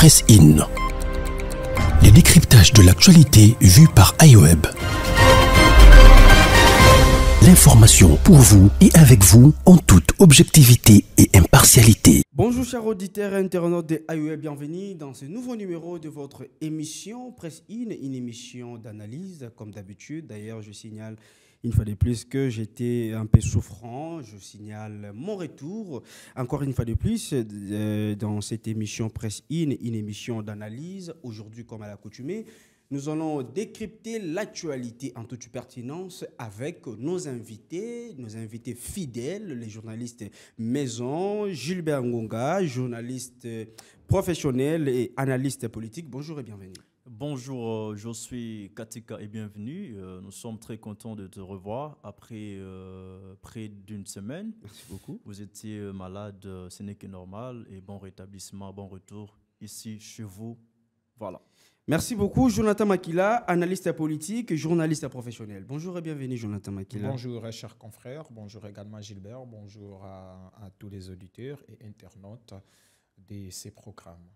Press In. le décryptage de l'actualité vu par iWeb. L'information pour vous et avec vous en toute objectivité et impartialité. Bonjour chers auditeurs et internautes de iWeb, bienvenue dans ce nouveau numéro de votre émission Press In, une émission d'analyse comme d'habitude. D'ailleurs, je signale une fois de plus que j'étais un peu souffrant, je signale mon retour. Encore une fois de plus, euh, dans cette émission Presse In, une émission d'analyse, aujourd'hui comme à l'accoutumée, nous allons décrypter l'actualité en toute pertinence avec nos invités, nos invités fidèles, les journalistes maison, Gilbert Ngonga, journaliste professionnel et analyste politique. Bonjour et bienvenue. Bonjour, euh, je suis Katika et bienvenue. Euh, nous sommes très contents de te revoir après euh, près d'une semaine. Merci beaucoup. Vous étiez malade, ce n'est que normal. Et bon rétablissement, bon retour ici chez vous. Voilà. Merci beaucoup, Jonathan Makila, analyste politique et journaliste professionnel. Bonjour et bienvenue, Jonathan Makila. Bonjour, eh, chers confrères. Bonjour également, Gilbert. Bonjour à tous les auditeurs et internautes de ces programmes.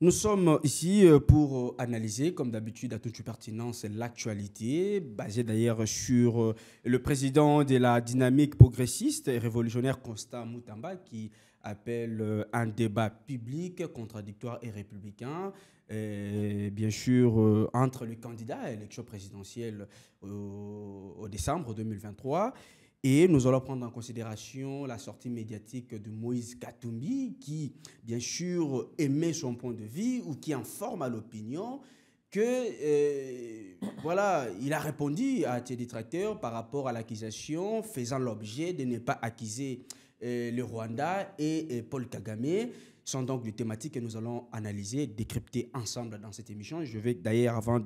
Nous sommes ici euh, pour euh, analyser, comme d'habitude, à toute pertinence, l'actualité, basée d'ailleurs sur euh, le président de la dynamique progressiste et révolutionnaire Constant Moutamba, qui appelle un débat public, contradictoire et républicain, bien sûr entre les candidats à l'élection présidentielle au, au décembre 2023 et nous allons prendre en considération la sortie médiatique de Moïse Katumbi, qui, bien sûr, émet son point de vue ou qui informe à l'opinion que, euh, voilà, il a répondu à ses détracteurs par rapport à l'accusation faisant l'objet de ne pas accuser euh, le Rwanda et Paul Kagame sont donc des thématiques que nous allons analyser, décrypter ensemble dans cette émission. Je vais d'ailleurs, avant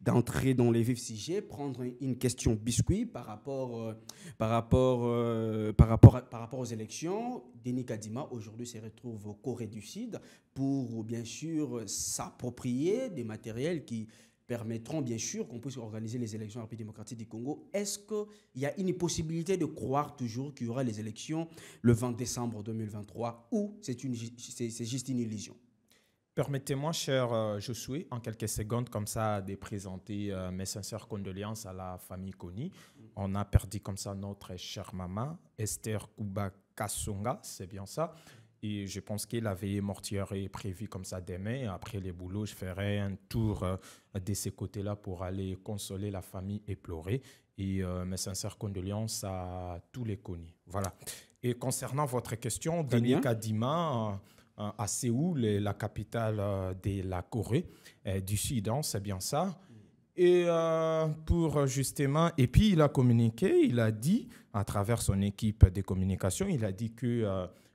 d'entrer dans les vifs sujets, prendre une question biscuit par rapport, euh, par rapport, euh, par rapport, par rapport aux élections. Denis Kadima, aujourd'hui, se retrouve au Corée du Sud pour, bien sûr, s'approprier des matériels qui permettront bien sûr qu'on puisse organiser les élections République démocratique du Congo. Est-ce qu'il y a une possibilité de croire toujours qu'il y aura les élections le 20 décembre 2023 ou c'est juste une illusion Permettez-moi, cher euh, Josué, en quelques secondes comme ça, de présenter euh, mes sincères condoléances à la famille Kony. On a perdu comme ça notre chère maman, Esther Kouba Kassonga, c'est bien ça. Et je pense que la veillée mortière est prévue comme ça demain. Après les boulots, je ferai un tour euh, de ces côtés-là pour aller consoler la famille et pleurer. Et euh, mes sincères condoléances à tous les connus. Voilà. Et concernant votre question, Daniel Kadima, euh, à Séoul, la capitale de la Corée du Sud, hein, c'est bien ça. Et pour justement, et puis il a communiqué, il a dit, à travers son équipe de communication, il a dit que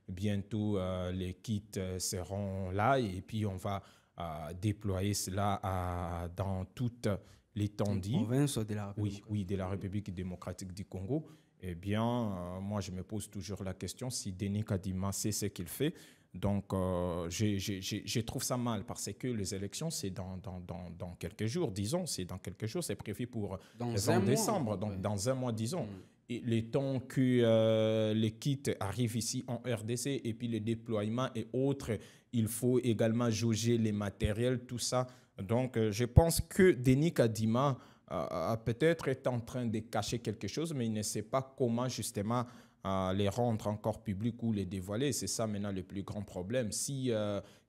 Bientôt, euh, les kits euh, seront là et puis on va euh, déployer cela dans toute l'étendue. de la République. Oui, oui, de la République démocratique du Congo. Eh bien, moi, je me pose toujours la question si Denis Kadima sait ce qu'il fait. Donc, je, trouve ça mal parce que les élections, c'est dans, dans, quelques jours, disons, c'est dans quelques jours, c'est prévu pour dans décembre, donc dans un mois, disons. Hmm le temps que euh, les kits kit arrive ici en RDC et puis le déploiement et autres, il faut également jauger les matériels, tout ça. Donc, euh, je pense que Denis Kadima euh, a peut-être est en train de cacher quelque chose, mais il ne sait pas comment justement les rendre encore publics ou les dévoiler. C'est ça maintenant le plus grand problème. Si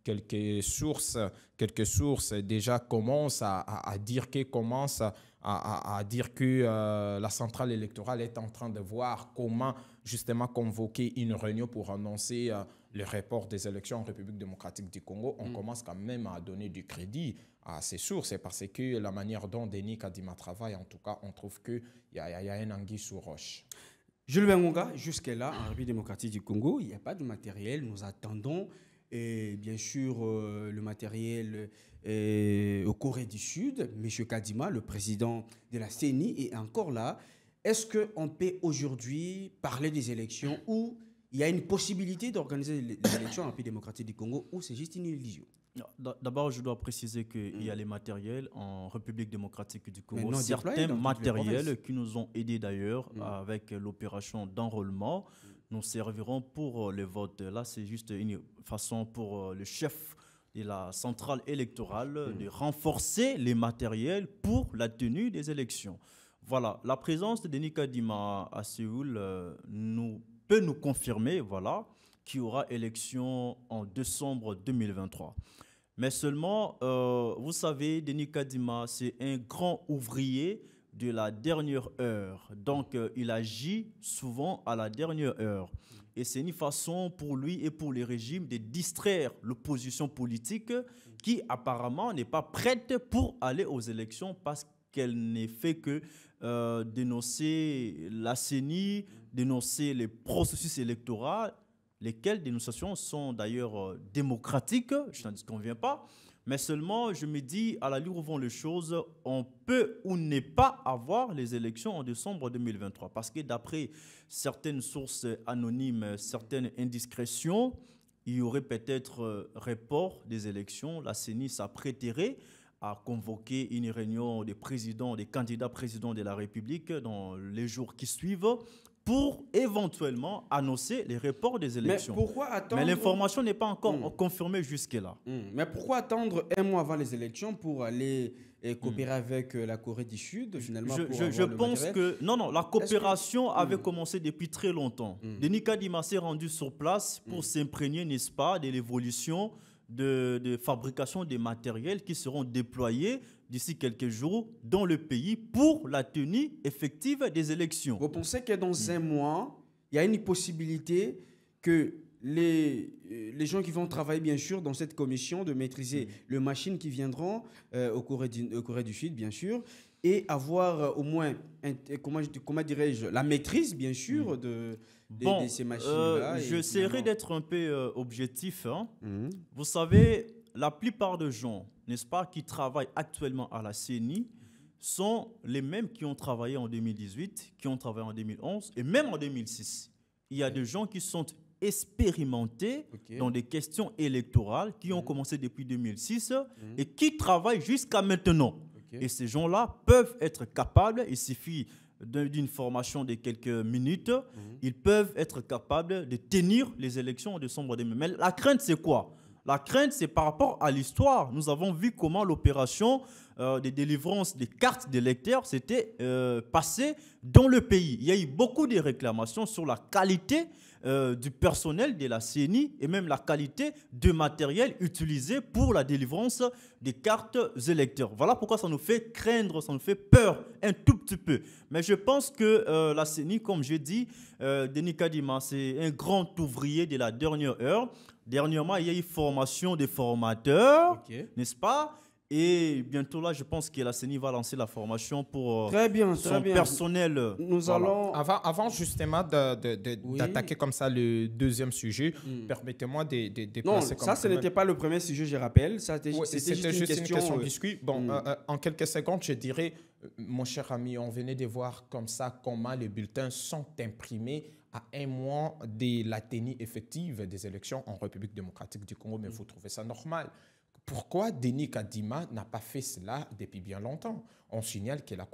quelques sources, quelques sources déjà commencent à, dire qu'ils commencent à à, dire que euh, la centrale électorale est en train de voir comment justement convoquer une réunion pour annoncer euh, le report des élections en République démocratique du Congo. On mm. commence quand même à donner du crédit à ces sources. parce que la manière dont Denis Kadima travaille, en tout cas, on trouve qu'il y, a, y a un anguille sous roche. Jules Bengonga, jusque-là, en République démocratique du Congo, il n'y a pas de matériel. Nous attendons, et bien sûr, euh, le matériel et euh, au Corée du Sud, M. Kadima, le président de la CENI, est encore là. Est-ce qu'on peut aujourd'hui parler des élections où il y a une possibilité d'organiser les élections en République démocratique du Congo ou c'est juste une illusion D'abord, je dois préciser qu'il il y a hmm. les matériels en République démocratique du Congo, certains matériels qui nous ont aidés d'ailleurs hmm. avec l'opération d'enrôlement. Hmm. nous serviront pour euh, le vote. Là, c'est juste une façon pour euh, le chef de la centrale électorale hmm. de renforcer les matériels pour la tenue des élections. Voilà, la présence de Denis Kadima à Séoul euh, nous, peut nous confirmer voilà, qu'il y aura élection en décembre 2023. Mais seulement, euh, vous savez, Denis Kadima, c'est un grand ouvrier de la dernière heure. Donc, euh, il agit souvent à la dernière heure. Et c'est une façon pour lui et pour les régimes de distraire l'opposition politique qui apparemment n'est pas prête pour aller aux élections parce qu'elle n'est fait que euh, dénoncer la CENI, dénoncer les processus électoraux, lesquelles dénonciations sont d'ailleurs euh, démocratiques, je n'en vient pas. Mais seulement, je me dis, à la lueur où vont les choses, on peut ou n'est pas avoir les élections en décembre 2023. Parce que d'après certaines sources anonymes, certaines indiscrétions, il y aurait peut-être euh, report des élections. La a s'apprêterait à convoquer une réunion des présidents, des candidats présidents de la République dans les jours qui suivent pour éventuellement annoncer les reports des élections. Mais pourquoi attendre... Mais l'information n'est pas encore hmm. confirmée jusque-là. Hmm. Mais pourquoi attendre un mois avant les élections pour aller et eh, hmm. coopérer avec euh, la Corée du Sud, finalement Je, pense que... Non, non, la coopération avait commencé depuis très longtemps. Denis Kadima s'est rendu sur place pour s'imprégner, n'est-ce pas, de l'évolution de, de, fabrication des matériels qui seront déployés d'ici quelques jours dans le pays pour la tenue effective des élections. Vous pensez que dans un mois, il y a une possibilité que les, euh, les gens qui vont travailler, bien sûr, dans cette commission, de maîtriser mm. les machines qui viendront euh, au, Corée du, Sud, bien sûr, et avoir euh, au moins, comment, comment dirais-je, la maîtrise, bien sûr, mm. de, ces machines-là. je d'être un peu objectif. Hein. Mm. Vous savez la plupart des gens, n'est-ce pas, qui travaillent actuellement à la CENI sont les mêmes qui ont travaillé en 2018, qui ont travaillé en 2011 et même en 2006. Il y a des gens qui sont expérimentés dans des questions électorales qui ont mmh. commencé depuis 2006 mmh. et qui travaillent jusqu'à maintenant. Et ces gens-là peuvent être capables, il suffit d'une formation de quelques minutes, mmh. ils peuvent être capables de tenir les élections en décembre de Mais la crainte, c'est quoi la crainte, c'est par rapport à l'histoire. Nous avons vu comment l'opération euh, de délivrance des cartes des s'était euh, passée dans le pays. Il y a eu beaucoup de réclamations sur la qualité euh, du personnel de la CENI et même la qualité du matériel utilisé pour la délivrance des cartes électeurs. Voilà pourquoi ça nous fait craindre, ça nous fait peur un tout petit peu. Mais je pense que la CNI, comme je dis, Denis Kadima, c'est un grand ouvrier de la dernière heure. Dernièrement, il y a eu formation des formateurs, n'est-ce pas et bientôt là, je pense que la CENI va lancer la formation pour euh, son personnel. Nous allons... Avant, justement d'attaquer comme ça le deuxième sujet, hmm. permettez-moi de, de, non, ça, ce n'était pas le premier sujet, je rappelle. C'était juste, une question, euh, biscuit. Bon, hmm. euh, en quelques secondes, je dirais, mon cher ami, on venait de voir comme ça comment les bulletins sont imprimés à un mois de la effective des élections en République démocratique du Congo, mais vous trouvez ça normal pourquoi Denis Kadima n'a pas fait cela depuis bien longtemps On signale que la,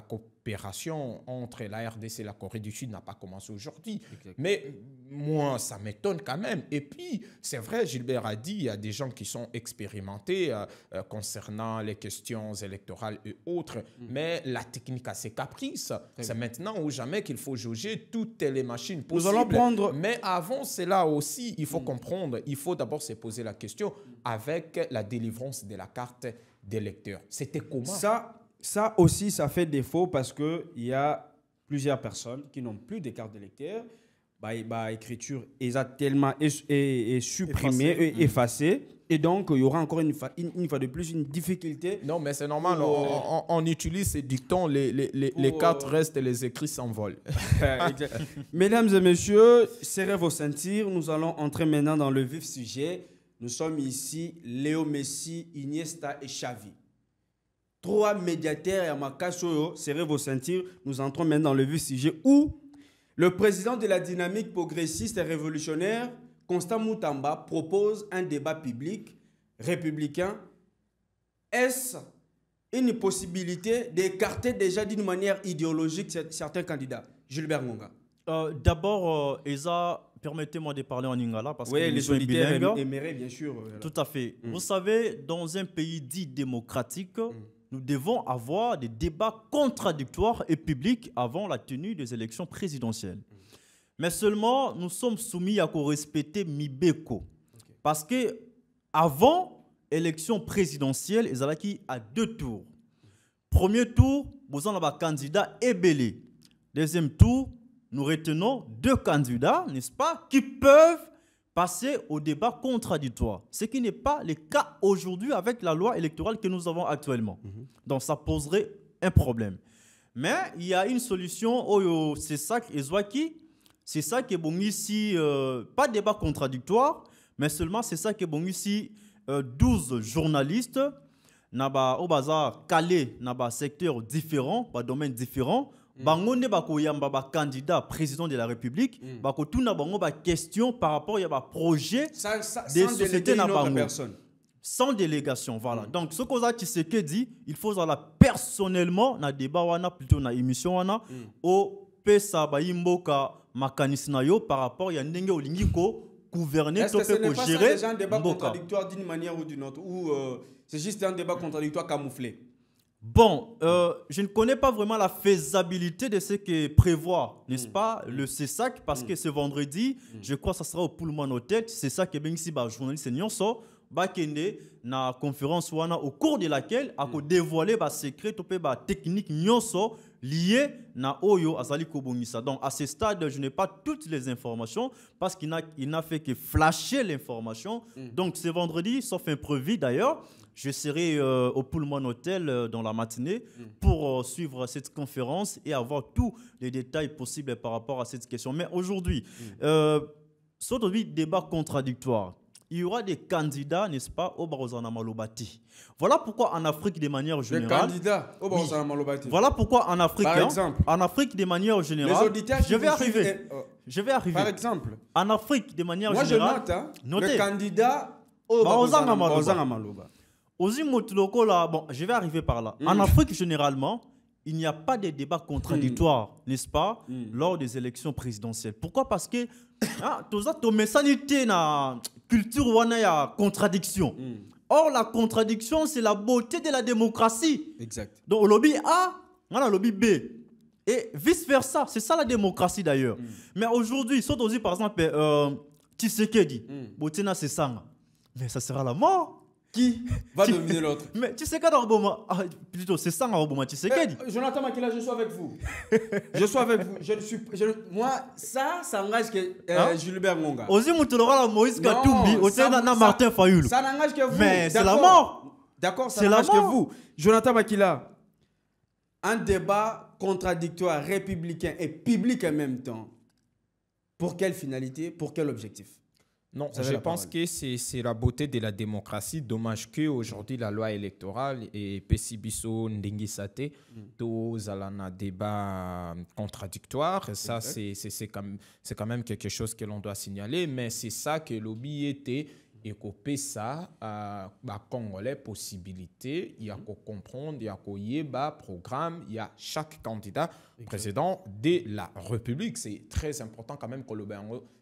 coopération entre la RDC et la Corée du Sud n'a pas commencé aujourd'hui. Mais moi, ça m'étonne quand même. Et puis, c'est vrai, Gilbert a dit, il y a des gens qui sont expérimentés euh, euh, concernant les questions électorales et autres, mm. mais la technique a ses caprices. C'est maintenant ou jamais qu'il faut jauger toutes les machines possibles. Nous allons prendre... Mais avant cela aussi, il faut mm. comprendre, il faut d'abord se poser la question avec la délivrance de la carte des lecteurs. C'était comment ça, ça aussi, ça fait défaut parce qu'il y a plusieurs personnes qui n'ont plus de carte d'électeur. Bah, bah, écriture est tellement est, supprimé supprimée, effacée. Et donc, il y aura encore une fois, une, fois de plus une difficulté. Non, mais c'est normal. on, utilise ces dictons, les, les, les, cartes restent et les écrits s'envolent. Mesdames et messieurs, serrez vos sentir Nous allons entrer maintenant dans le vif sujet. Nous sommes ici Léo Messi, Iniesta et Xavi. Trois médiateurs et Amakasoyo oh, oh, serrez vos ceintures. Nous entrons maintenant dans le vif sujet où le président de la dynamique progressiste et révolutionnaire, Constant Moutamba, propose un débat public républicain. Est-ce une possibilité d'écarter déjà d'une manière idéologique certains candidats Gilbert Monga. Euh, d'abord, Isa. Euh, Permettez-moi de parler en lingala parce que les solidaires aimeraient bien sûr. Euh, Tout à fait. Mm. Vous savez, dans un pays dit démocratique, mm. nous devons avoir des débats contradictoires et publics avant la tenue des élections présidentielles. Mm. Mais seulement, nous sommes soumis à respecter Mibeko. Parce que avant élection présidentielle, il y a deux tours. Premier tour, vous avez un candidat ébélé. Deuxième tour, nous retenons deux candidats, n'est-ce pas, qui peuvent passer au débat contradictoire, ce qui n'est pas le cas aujourd'hui avec la loi électorale que nous avons actuellement. Mhm. Donc ça poserait un problème. Mais il y a une solution, oh, c'est ça et qui c'est ça qui est bon ici, euh, pas débat contradictoire, mais seulement c'est ça qui est bon ici, 12 euh, journalistes, au bazar, calés, naba, secteur différent, pas domaine différent, Mm. bango nde bakoyamba bacandidat président de la république mm. bakotuna bango question par rapport ya baprojet de société na bango sans délégation voilà mm. donc soki oza dit, il faut ozala personnellement na débat wana plutôt na émission wana opesa bayi mboka makanisi na yo par rapport ya ndenge olingi gouverner to mpe un mboka contradictoire d'une manière ou d'une autre ou euh, c'est juste un débat contradictoire camouflé Bon, euh, je ne connais pas vraiment la faisabilité de ce que prévoit, n'est-ce mm. pas, le CESAC, mm. parce mm. que ce vendredi, je crois que ça sera au Pullman Hotel, c'est ça que ici, bah, journaliste Nyonso, bakende na conférence wana au cours de laquelle ako dévoilé dévoilé bah, secret to bah, technique nyonso lié na oyo azali Donc à ce stade, je n'ai pas toutes les informations parce qu'il n'a fait que flasher l'information. Donc ce vendredi, sauf imprévu d'ailleurs, je serai euh, au Pullman Hotel euh, dans la matinée mm. pour euh, suivre cette conférence et avoir tous les détails possibles par rapport à cette question. Mais aujourd'hui, mm. euh, un débat contradictoire, il y aura des candidats, n'est-ce pas, au Barozana Malobati. Voilà pourquoi en Afrique, de manière générale. Des candidats au Barozana Malobati. Voilà pourquoi en Afrique, par hein, exemple, en Afrique, de manière générale. Les auditeurs je vais arriver. Eh, oh. je vais arriver. Par exemple. En Afrique, de manière générale. Moi, je note, hein, le candidat au Barozana Malobati locaux là, bon, je vais arriver par là. En mm. Afrique, généralement, il n'y a pas de débat contradictoire, mm. n'est-ce pas, mm. lors des élections présidentielles. Pourquoi Parce que dans ah, na culture wana ya contradiction. Or, la contradiction, c'est la beauté de la démocratie. Exact. Donc, au lobby A, on a lobby B. Et vice-versa. C'est ça la démocratie d'ailleurs. Mais aujourd'hui, aussi par exemple, euh, Tshisekedi, Botina, c'est ça. Mais ça sera la mort qui va dominer l'autre. Mais tu sais qu'à Roboma, ah, plutôt c'est ça Roboma, tu sais quoi eh, dit. Jonathan Makila, je suis avec vous. je suis avec vous. Je ne suis moi ça ça engage que euh, hein? Gilbert Monga. Aussi, la Moïse Katumbi, sein Martin Fayoul. Ça n'engage que vous. Mais c'est la mort. D'accord, ça n'engage que vous. Jonathan Makila. Un débat contradictoire républicain et public en même temps. Pour quelle finalité Pour quel objectif non, je pense que c'est la beauté de la démocratie. Dommage que aujourd'hui la loi électorale et Pessibiso Ndengisate, mm. tous à débat contradictoire. Ça, c'est quand, même, quand même quelque chose que l'on doit signaler, mais c'est ça que lobby était et que ça à Congolais possibilité, il y a mm. qu'on comprendre, il y a ait un programme, il y a chaque candidat président de la République. C'est très important quand même que le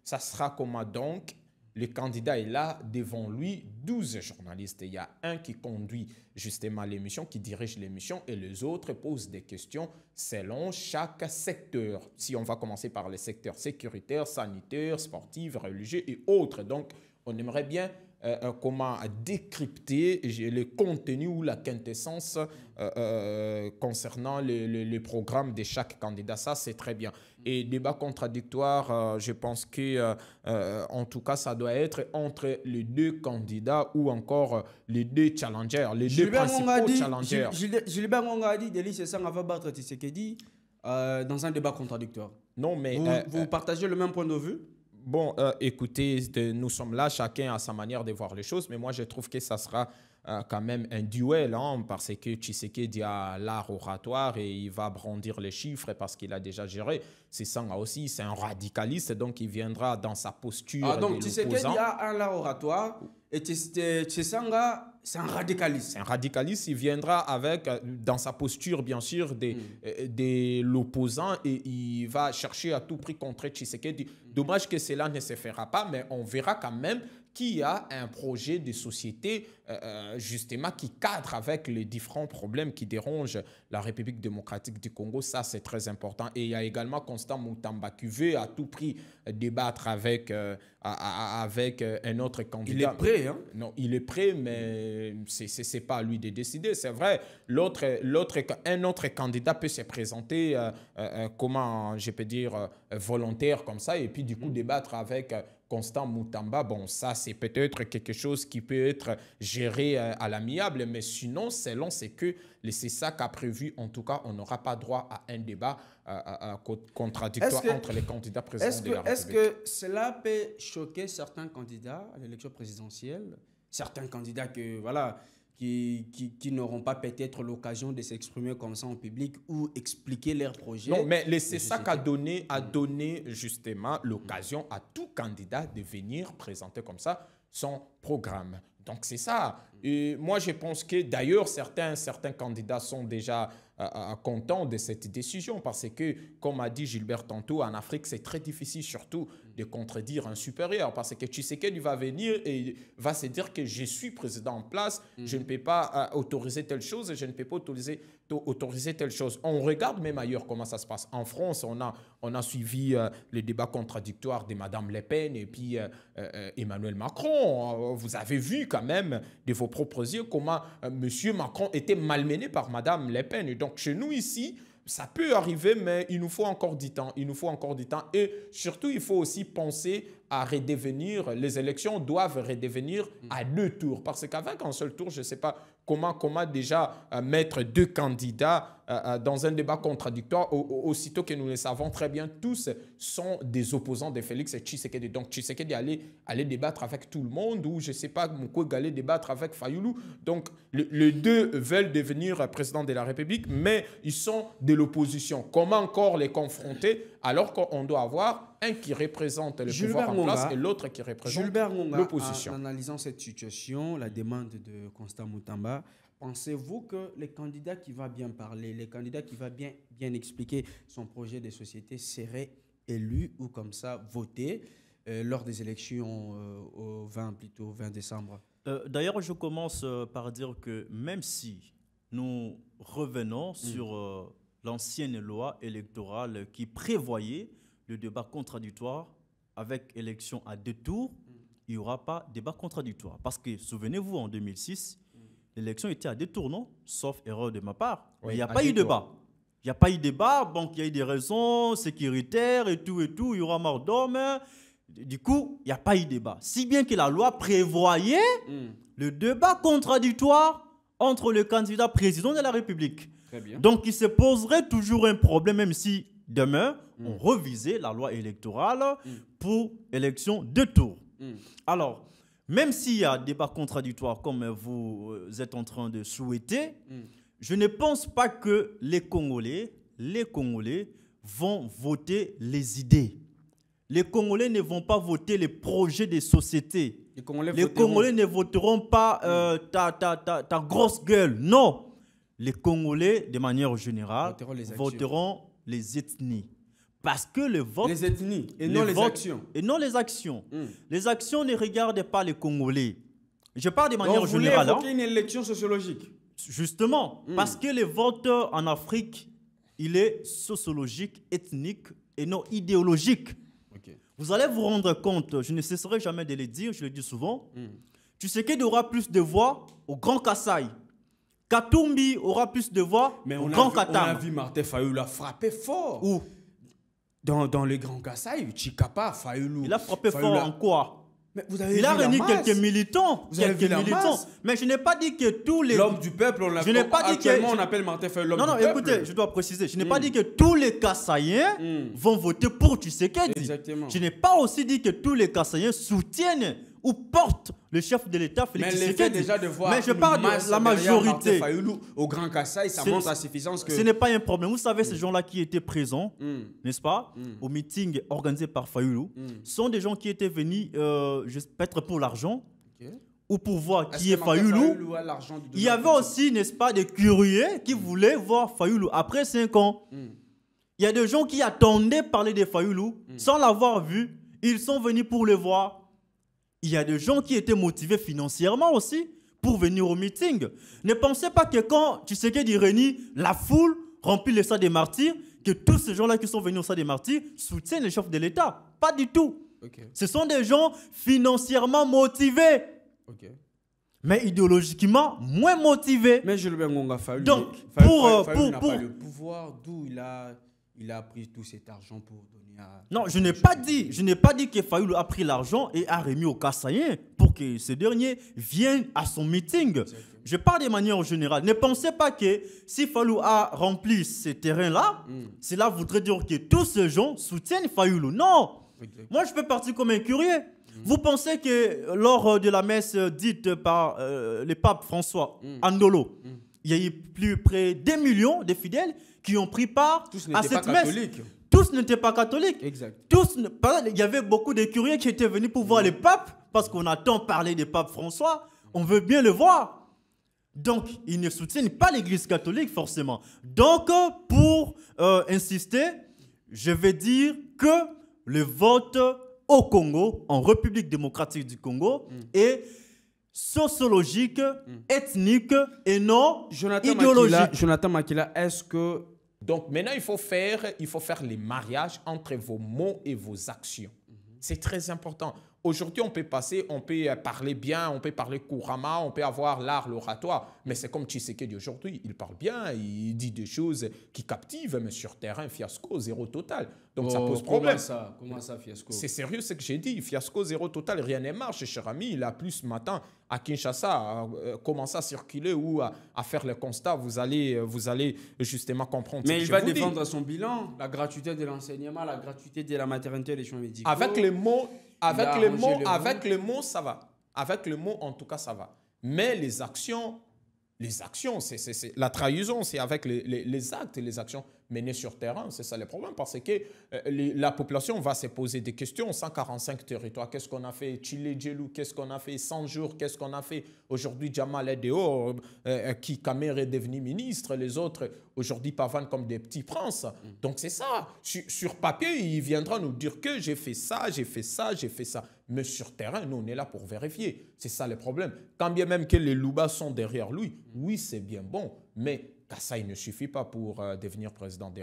ça sera comment donc le candidat est là, devant lui, 12 journalistes. Il y a un qui conduit justement l'émission, qui dirige l'émission, et les autres posent des questions selon chaque secteur. Si on va commencer par les secteurs sécuritaires, sanitaires, sportifs, religieux et autres. Donc, on aimerait bien euh, comment décrypter le contenu ou la quintessence euh, euh, concernant le, le, programme de chaque candidat. Ça, c'est très bien. Et débat contradictoire, je pense que, en tout cas, ça doit être entre les deux candidats ou encore les deux challengers, les deux principaux challengers. Gilbert dit, Delis ça va battre dit dans un débat contradictoire. Non, mais... vous partagez le même point de vue bon, euh, écoutez, nous sommes là, chacun a sa manière de voir les choses, mais moi je trouve que ça sera euh, quand même un duel, hein, parce que Tshisekedi a l'art oratoire et il va brandir les chiffres parce qu'il a déjà géré. C'est aussi, c'est un radicaliste, donc il viendra dans sa posture. Ah, donc Tshisekedi a un art oratoire et Tshisanga c'est un radicaliste. C'est un radicaliste, il viendra avec, euh, dans sa posture bien sûr, de, hmm. euh, des l'opposant et il va chercher à tout prix contre Tshisekedi. Hmm. Dommage que cela ne se fera pas, mais on verra quand même qui a un projet de société euh, euh, justement qui cadre avec les différents problèmes qui dérangent la République démocratique du Congo. Ça, c'est très important. Et il y a également Constant Moutamba qui à tout prix débattre avec, euh, avec euh, un autre candidat. Il est prêt, hein? Non, il est prêt, mais ce n'est pas à lui de décider. C'est vrai, l'autre, l'autre, un autre candidat peut se présenter, euh, comment je peux dire, volontaire comme ça, et puis du coup mm. débattre avec Constant Moutamba. Bon, ça, c'est peut-être quelque chose qui peut être géré à l'amiable, mais sinon, selon ce que le ça a prévu, en tout cas, on n'aura pas droit à un débat contradictoire entre les candidats présents est-ce que, Est-ce que cela peut choquer certains candidats à l'élection présidentielle Certains candidats que, voilà, qui, qui, n'auront pas peut-être l'occasion de s'exprimer comme ça en public ou expliquer leurs projets. Non, mais c'est ça qu'a donné, a mm. donné justement l'occasion à tout candidat de venir présenter comme ça son programme. Donc c'est ça. moi, je pense que d'ailleurs, certains, certains candidats sont déjà content de cette décision parce que, comme a dit Gilbert tantôt, en Afrique, c'est très difficile surtout de contredire un supérieur parce que tu sais qu'il va venir et va se dire que je suis président en place, mm. je ne peux pas euh, autoriser telle chose et je ne peux pas autoriser autoriser telle chose. On regarde même ailleurs comment ça se passe. En France, on a, on a suivi euh, les débats contradictoires de Madame Le Pen et puis euh, euh, Emmanuel Macron. Vous avez vu quand même de vos propres yeux comment Monsieur Macron était malmené par Madame Le Pen. Et donc chez nous ici, ça peut arriver, mais il nous faut encore du temps. Il nous faut encore du temps. Et surtout, il faut aussi penser à redevenir, les élections doivent redevenir à deux tours. Parce qu'avec un seul tour, je ne sais pas Comment, déjà euh, mettre deux candidats euh, euh, dans un débat contradictoire, aussitôt que nous le savons très bien, tous sont des opposants de Félix Tshisekedi. Donc Tshisekedi allait, débattre avec tout le monde, ou je ne sais pas, Mukwege allait débattre avec Fayoulou. Donc les deux veulent devenir président de la République, mais ils sont de l'opposition. Comment encore les confronter alors qu'on doit avoir un qui représente le pouvoir en place et l'autre qui représente l'opposition. En analysant cette situation, la demande de Constant Moutamba, pensez-vous que les candidats qui va bien parler, les candidats qui va bien, bien expliquer son projet de société seraient élus ou comme ça votés euh, lors des élections euh, au 20, plutôt 20 décembre euh, D'ailleurs, je commence par dire que même si nous revenons mm. sur l'ancienne loi électorale qui prévoyait le débat contradictoire avec élection à deux tours, mm. il n'y aura pas débat contradictoire. Parce que, souvenez-vous, en 2006, mm. l'élection était à deux tours, non Sauf erreur de ma part. il n'y a pas eu de débat. Il n'y a pas eu de débat, donc il y a eu des raisons sécuritaires et tout et tout, il y aura mort d'homme. Du coup, il n'y a pas eu de débat. Si bien que la loi prévoyait mm. le débat contradictoire entre le candidat président de la République. Donc il se poserait toujours un problème, même si demain, on mm. revisait la loi électorale mm. pour élection de tours. Mm. Alors, même s'il y a débat contradictoire comme vous euh, êtes en train de souhaiter, je ne pense pas que les Congolais, les Congolais vont voter les idées. Les Congolais ne vont pas voter les projets des sociétés. Les Congolais, ne voteront pas euh, ta, ta, ta, grosse gueule. Non. Les Congolais, de manière générale, les, voteront les ethnies. Parce que le vote... Les ethnies et non les, actions. Et non les actions. Hmm. Les actions ne regardent pas les Congolais. Je parle de manière Donc vous générale. Hein. voulez une élection sociologique Justement, hmm. parce que le vote en Afrique, il est sociologique, ethnique et non idéologique. Vous allez vous rendre compte, je ne cesserai jamais de le dire, je le dis souvent, hmm. tu sais qu'il y aura plus de voix au Grand Kassai Katumbi aura plus de voix Mais on Grand a vu, On a vu Martin Fayoulou frapper fort. Où dans, dans le Grand Kassai, Chikapa, Fayoulou. Il a frappé fort en quoi il a réuni quelques militants, vous quelques militants. Mais je n'ai pas dit que tous les l'homme du peuple, on l'appelle. Je n'ai pas dit que on appelle Martin Fayoulou l'homme du peuple. Non non, écoutez, je dois préciser, je n'ai pas hmm. dit que tous les Kassaïens hmm. vont voter pour Tshisekedi. Exactement. Je n'ai pas aussi dit que tous les Kassaïens soutiennent où porte le chef de l'État Félix Mais déjà de voir Mais je parle de la majorité. au Grand Kassai, ça montre à suffisance que... Ce n'est pas un problème. Vous savez, ces gens-là qui étaient présents, hmm. n'est-ce pas, hmm. au meeting organisé par Fayoulou, hmm. sont des gens qui étaient venus euh, peut-être pour l'argent ou pour voir qui est, Fayoulou. Il y avait aussi, n'est-ce pas, des curieux qui voulaient voir Fayoulou après cinq ans. Il y a des gens qui attendaient parler de Fayoulou sans l'avoir vu. Ils sont venus pour le voir il y a des gens qui étaient motivés financièrement aussi pour venir au meeting. Ne pensez pas que quand tu sais qu'il réunit la foule remplit le stade des martyrs, que tous ces gens-là qui sont venus au stade des martyrs soutiennent les chefs de l'État. Pas du tout. Ce sont des gens financièrement motivés. Mais idéologiquement moins motivés. Mais je le fallu. Donc, pour, euh, pour, pour, le pouvoir, d'où il a, il a pris tout cet argent pour non, je n'ai pas dit, je n'ai pas dit que Fayoulou a pris l'argent et a remis au Kassaïens pour que ce dernier vienne à son meeting. Je parle de manière générale. Ne pensez pas que si Fayoulou a rempli ce terrain-là, hmm. cela voudrait dire que tous ces gens soutiennent Fayoulou. Non Moi, je peux partir comme un curieux. Hmm. Vous pensez que lors de la messe dite par euh, le pape François hmm. Andolo, il y a eu plus près 2 millions de fidèles qui ont pris part à cette messe tous n'étaient pas catholiques. Exact. Tous, il y avait beaucoup de curieux qui étaient venus pour voir mm. le pape, parce qu'on a tant parlé du pape François, on veut bien le voir. Donc, ils ne soutiennent pas l'Église catholique forcément. Donc, euh, pour euh, insister, je vais dire que le vote au Congo, en République démocratique du Congo, mm. est sociologique, mm. ethnique et non idéologique. Jonathan Makila, est-ce que donc maintenant, il faut faire, il faut faire les mariages entre vos mots et vos actions. Mhm. C'est très important. Aujourd'hui, on peut passer, on peut euh, parler bien, on peut parler couramment, on peut avoir l'art, l'oratoire, mais c'est comme Tshisekedi aujourd'hui. Il parle bien, il dit des choses qui captivent, mais sur terrain, fiasco, zéro total. Donc ça oh, pose problème. Comment ça, fiasco C'est sérieux ce que j'ai dit. Fiasco, zéro total, rien ne marche, cher ami. Il a plus ce matin à Kinshasa à à euh, circuler ou à, faire le constat. Vous allez, euh, vous allez justement comprendre. Mais il va défendre son bilan, la gratuité de l'enseignement, la gratuité de la maternité, les soins médicaux. Avec les mots avec le, mot, avec le mot, ça va. Avec le mot, en tout cas, ça va. Mais les actions, les actions, c'est la trahison, c'est avec les, les, les, actes, les actions né sur terrain. C'est ça le problème, parce que euh, la population va se poser des questions. 145 territoires, qu'est-ce qu'on a fait Chile, Djelou, qu'est-ce qu'on a fait 100 jours, qu'est-ce qu'on a fait Aujourd'hui, Jamal Edeo, euh, euh, qui Kamer est devenu ministre, les autres, aujourd'hui, pavanent comme des petits princes. Mm. Donc c'est ça. Sur, papier, il viendra nous dire que j'ai fait ça, j'ai fait ça, j'ai fait ça. Mais sur terrain, nous, on est là pour vérifier. C'est ça le problème. Quand bien même que les Loubas sont derrière lui, oui, c'est bien bon. Mais ah, il ne suffit pas pour euh, devenir président, de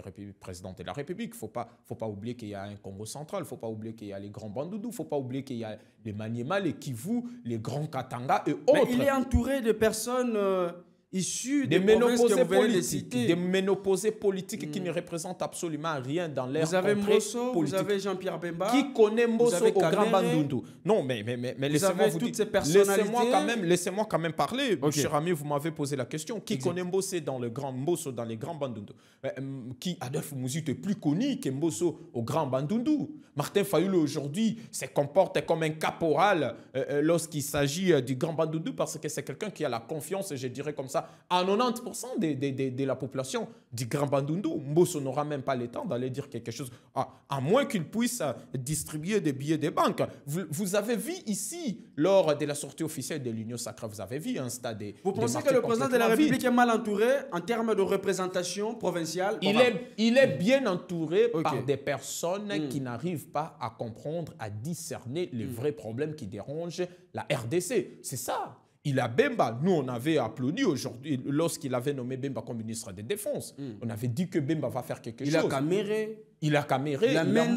la République. Il faut ne pas, faut pas oublier qu'il y a un Congo central, il ne faut pas oublier qu'il y a les grands Bandoudou, il ne faut pas oublier qu'il y a les Maniema, les Kivu, les grands Katanga et autres. Mais il est entouré de personnes... Euh, issus des, ménoposés politiques, des qui mm. ne représentent absolument rien dans l'air Vous avez Mbosso, vous avez Jean-Pierre Bemba, qui connaît Mosso au Grand Bandundu Non, mais mais mais, laissez-moi vous, toutes ces laissez-moi quand même, laissez-moi quand même parler, Monsieur cher vous m'avez posé la question. Qui connaît Mosso dans le Grand Mosso dans les Grands Bandundu euh, euh, Qui Adolphe est plus connu que Mosso au Grand Bandundu Martin Fayoul aujourd'hui se comporte comme un caporal euh, lorsqu'il s'agit du Grand Bandundu parce que c'est quelqu'un qui a la confiance, je dirais comme ça à 90% de, la population du Grand Bandundu. Mbosso n'aura même pas le temps d'aller dire quelque chose, à, moins qu'il puisse euh, distribuer des billets des banques. Vous, avez vu ici, lors de la sortie officielle de l'Union Sacrée, vous avez vu un stade Vous pensez que le président de la République est mal entouré en termes de représentation provinciale Il est, il est bien entouré par des personnes hmm. qui n'arrivent pas à comprendre, à discerner les hmm. vrais problèmes qui dérangent la RDC. C'est ça il a Bemba. Nous, on avait applaudi aujourd'hui lorsqu'il avait nommé Bemba comme ministre de la Défense. Mm. On avait dit que Bemba va faire quelque chose. il a Caméré. Il a Caméré, il a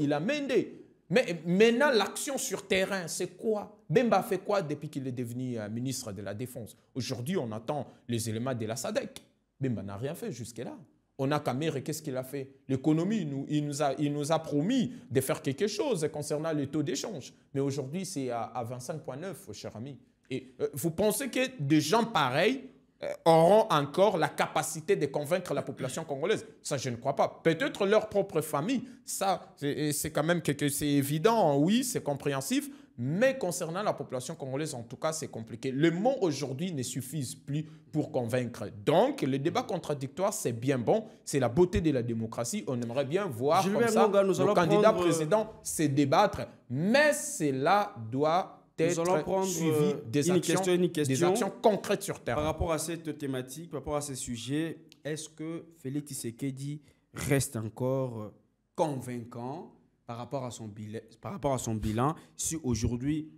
il a Mendé. Mais maintenant, l'action sur terrain, c'est quoi Bemba fait quoi depuis qu'il est devenu euh, ministre de la Défense Aujourd'hui, on attend les éléments de la SADEC. Bemba n'a rien fait jusque-là. On a Caméré, qu'est-ce qu'il a fait L'économie, il, nous a, il nous a promis de faire quelque chose concernant les taux d'échange. Mais aujourd'hui, c'est à, à 25,9, cher ami. Et euh, vous pensez que des gens pareils euh, auront encore la capacité de convaincre la population congolaise Ça, je ne crois pas. Peut-être leur propre famille, ça, c'est quand même c'est évident, oui, c'est compréhensif. Mais concernant la population congolaise, en tout cas, c'est compliqué. le mot aujourd'hui ne suffisent plus pour convaincre. Donc, le débat contradictoire, c'est bien bon. C'est la beauté de la démocratie. On aimerait bien voir comme ça le candidat président se débattre. Mais cela doit d'être suivi euh, des, actions, des actions concrètes sur terre. Par rapport à cette thématique, par rapport à ces sujets, est-ce que Félix Tshisekedi reste encore euh, convaincant par rapport à son bilan, par rapport à son bilan si aujourd'hui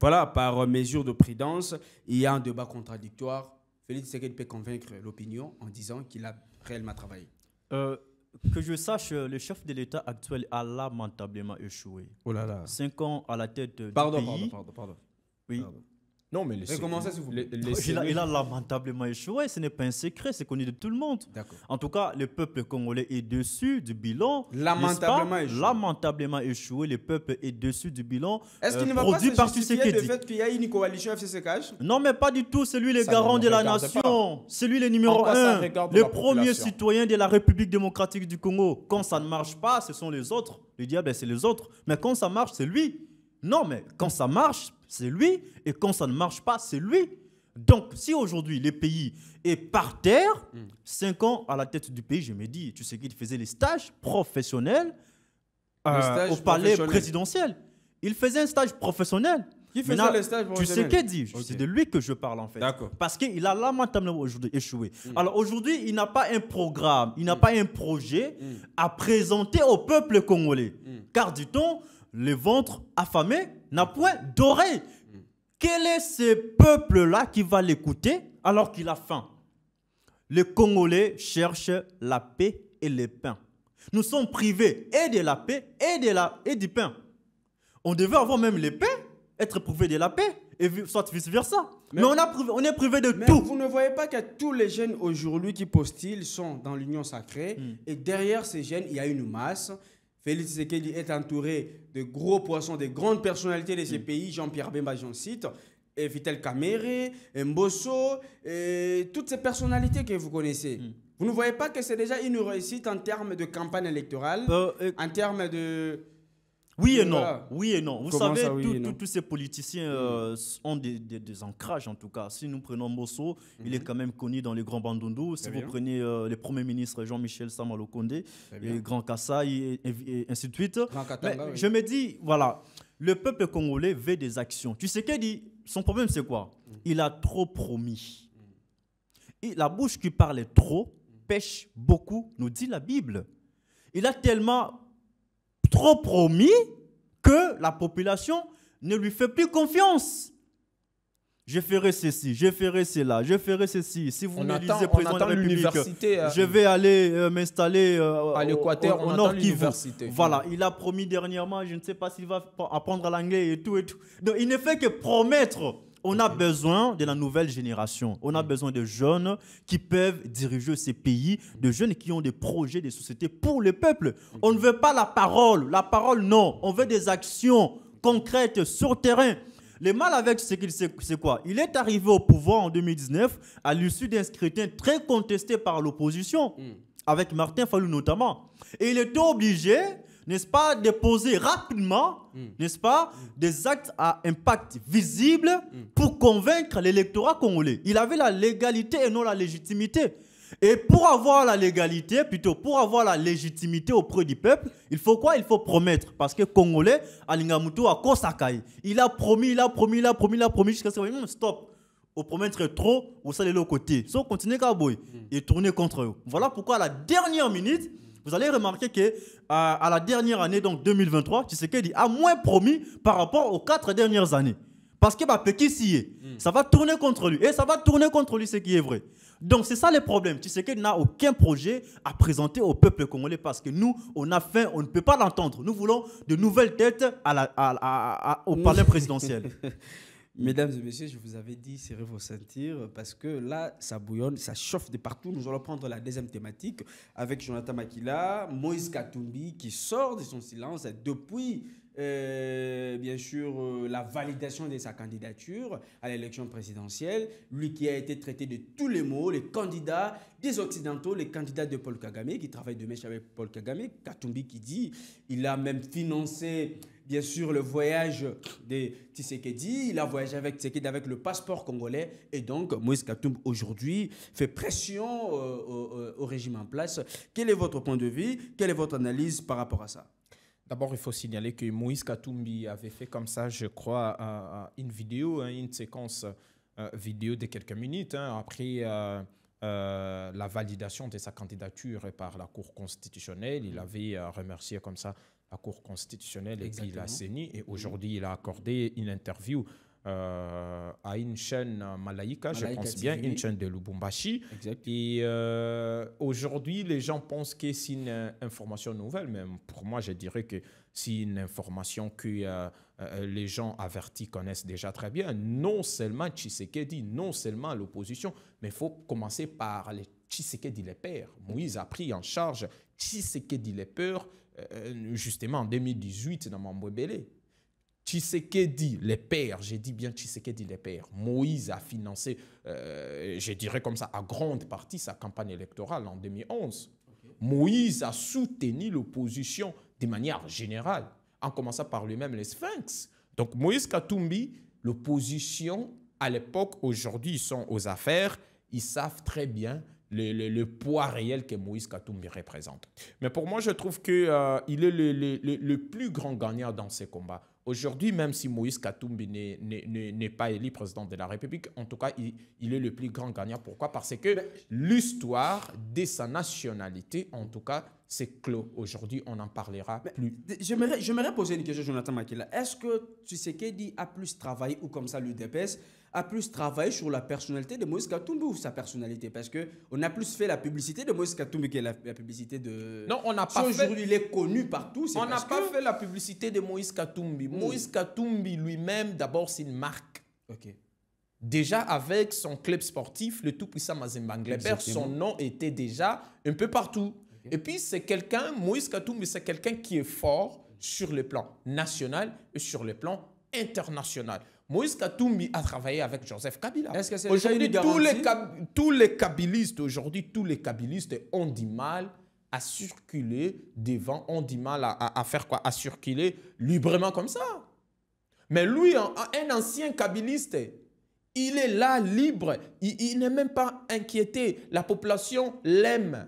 voilà, par mesure de prudence, il y a un débat contradictoire. Félix Tshisekedi peut convaincre l'opinion en disant qu'il a réellement travaillé. Euh, que je sache, euh, le chef de l'État actuel a lamentablement échoué. Oh là là. Cinq ans à la tête euh, du pardon, pays. Pardon, pardon, pardon. Oui. Non, mais il, a, lamentablement échoué. Ce n'est pas un secret, c'est connu de tout le monde. En tout cas, le peuple congolais est dessus du bilan. Lamentablement échoué. Lamentablement échoué. Le peuple est dessus du bilan. Est-ce qu'il ne euh, va pas se justifier le fait qu'il y a une coalition FCCH Non, mais pas du tout. C'est lui le garant de la nation. C'est lui le numéro un. Le premier citoyen de la République démocratique du Congo. Quand ça ne marche pas, ce sont les autres. Le diable, c'est les autres. Mais quand ça marche, c'est lui. Non, mais quand ça marche, c'est lui. Et quand ça ne marche pas, c'est lui. Donc, si aujourd'hui le pays est par terre, mm. cinq ans à la tête du pays, je me dis, tu sais qu'il faisait les stages professionnels euh, au palais présidentiel. Il faisait un stage professionnel. il faisait les stages professionnels Tu sais dit, c'est de lui que je parle en fait. Parce qu'il a lamentablement aujourd'hui échoué. Mm. Alors aujourd'hui, il n'a pas un programme, il n'a mm. pas un projet à présenter au peuple congolais. Car dit-on, le ventre affamé n'a point d'oreille. Quel est ce peuple-là qui va l'écouter alors qu'il a faim Les Congolais cherchent la paix et le pain. Nous sommes privés et de la paix et, de la, et du pain. On devait avoir même le paix, être privé de la paix, et soit vice-versa. Mais, on, a on est privé de tout. Vous ne voyez pas que tous les jeunes aujourd'hui qui postillent sont dans l'union sacrée, hmm. et derrière ces jeunes, il y a une masse Félix Tshisekedi est entouré de gros poissons, de grandes personnalités de ce mm. pays, Jean-Pierre Bemba, j'en cite, et Vitel Kamere, Mbosso, et toutes ces personnalités que vous connaissez. Mm. Vous ne voyez pas que c'est déjà une réussite en termes de campagne électorale, bah, en termes de oui et, non. Oui et non. Vous savez, tous ces politiciens euh, ont des, ancrages, en tout cas. Si nous prenons Mosso, il est mhm. quand même connu dans les grands Bandundu. Si vous prenez le euh, les premiers ministres Jean-Michel Samalokonde, Condé, et Grand Kassai, et, ainsi de suite. Je me dis, voilà, le peuple congolais veut des actions. Tu sais qu'elle dit Son problème, c'est quoi mhm. Il a trop promis. Et la bouche qui parle trop mhm. pêche beaucoup, nous dit la Bible. Il a tellement trop promis que la population ne lui fait plus confiance. Je ferai ceci, je ferai cela, je ferai ceci. Si vous me lisez président de la République, euh, je vais aller euh, m'installer euh, à l'Équateur, au, nord Kivu. Voilà, il a promis dernièrement, je ne sais pas s'il va apprendre l'anglais et tout et tout. il ne fait que promettre on a besoin de la nouvelle génération. On a mm. besoin de jeunes qui peuvent diriger ces pays, de jeunes qui ont des projets, des sociétés pour le peuple. On ne veut pas la parole. La parole, non. On veut des actions concrètes sur terrain. Le mal avec ce qu'il sait, c'est quoi Il est arrivé au pouvoir en 2019 à l'issue d'un scrutin très contesté par l'opposition, mm. avec Martin Fallou notamment. Et il était obligé n'est-ce pas, déposer rapidement, mm. n'est-ce pas, des actes à impact visible mm. pour convaincre l'électorat congolais. Il avait la légalité et non la légitimité. Et pour avoir la légalité, plutôt pour avoir la légitimité auprès du peuple, il faut quoi Il faut promettre. Parce que Congolais, Alingamuto a Kosakai. Il a promis, il a promis, il a promis, il a promis jusqu'à ce que hum, stop. Au promettre trop, au de le côté. Si continuer continue, mm. et tourner contre eux. Voilà pourquoi à la dernière minute, vous allez remarquer que euh, à la dernière année, donc 2023, Tshisekedi a moins promis par rapport aux quatre dernières années. Parce que bah, Pékin hmm. Ça va tourner contre lui. Et ça va tourner contre lui, ce qui est vrai. Donc, c'est ça le problème. Tshisekedi n'a aucun projet à présenter au peuple congolais parce que nous, on a faim, on ne peut pas l'entendre. Nous voulons de nouvelles têtes au hmm. palais présidentiel. Mesdames et messieurs, je vous avais dit, c'est vos sentir parce que là, ça bouillonne, ça chauffe de partout. Nous allons prendre la deuxième thématique avec Jonathan Makila, Moïse Katumbi, qui sort de son silence depuis, euh, bien sûr, euh, la validation de sa candidature à l'élection présidentielle. Lui qui a été traité de tous les mots, les candidats des Occidentaux, les candidats de Paul Kagame, qui travaille de mèche avec Paul Kagame. Katumbi qui dit, il a même financé bien sûr le voyage de Tshisekedi. Il a voyagé avec Tshisekedi avec le passeport congolais. Et donc, Moïse Katoum, aujourd'hui, fait pression euh, euh, euh, au, régime en place. Quel est votre point de vue Quelle est votre analyse par rapport à ça D'abord, il faut signaler que Moïse Katumbi avait fait comme ça, je crois, une vidéo, hein, une séquence vidéo de quelques minutes hein, après la validation de sa candidature par la Cour constitutionnelle. Il mm. avait remercié comme ça la Cour constitutionnelle et puis la CENI. Et aujourd'hui, il a accordé une interview euh, à une chaîne malaïka, je pense bien, une chaîne de Lubumbashi. Et euh, aujourd'hui, les gens pensent que c'est une information nouvelle, mais pour moi, je dirais que c'est une information que euh, les gens avertis connaissent déjà très bien. Non seulement Tshisekedi, non seulement l'opposition, mais il faut commencer par les Tshisekedi les pères. Moïse a pris en charge Tshisekedi les pères euh, euh, justement en 2018 dans mon Mambwebele. Tshisekedi, les pères, j'ai dit bien dit les pères. Moïse a financé, euh, je dirais comme ça, à grande partie sa campagne électorale en 2011. Moïse a soutenu l'opposition de manière générale, en commençant par lui-même les Sphinx. Donc Moïse Katumbi, l'opposition à l'époque, aujourd'hui ils sont aux affaires, ils savent très bien le, poids réel que Moïse Katoumbi représente. Mais pour moi, je trouve qu'il euh, il est le, le, plus grand gagnant dans ces combats. Aujourd'hui, même si Moïse Katoumbi n'est pas élu président de la République, en tout cas, il, il est le plus grand gagnant. Pourquoi Parce que ben, l'histoire de sa nationalité, en tout cas, c'est clos. Aujourd'hui, on en parlera Mais ben, plus. J'aimerais poser une question, Jonathan Makila. Est-ce que tu sais dit a plus travaillé ou comme ça l'UDPS a plus travaillé sur la personnalité de Moïse Katumbi ou sa personnalité Parce que on a plus fait la publicité de Moïse Katumbi que la, publicité de. Non, on n'a pas fait. il est connu partout. on n'a pas fait la publicité de Moïse Katumbi. Hmm. Moïse Katumbi lui-même, d'abord, c'est une marque. Ok. Déjà avec son club sportif, le tout-puissant son nom était déjà un peu partout. Et puis c'est quelqu'un, Moïse Katumbi, c'est quelqu'un qui est fort sur le plan national et sur le plan international. Moïse Katumbi a travaillé avec Joseph Kabila. aujourd'hui, tous les, tous aujourd'hui, tous les kabilistes ont du mal à circuler devant, ont du mal à, faire quoi À circuler librement comme ça. Mais lui, un, ancien kabyliste, il est là libre. Il, n'est même pas inquiété. La population l'aime.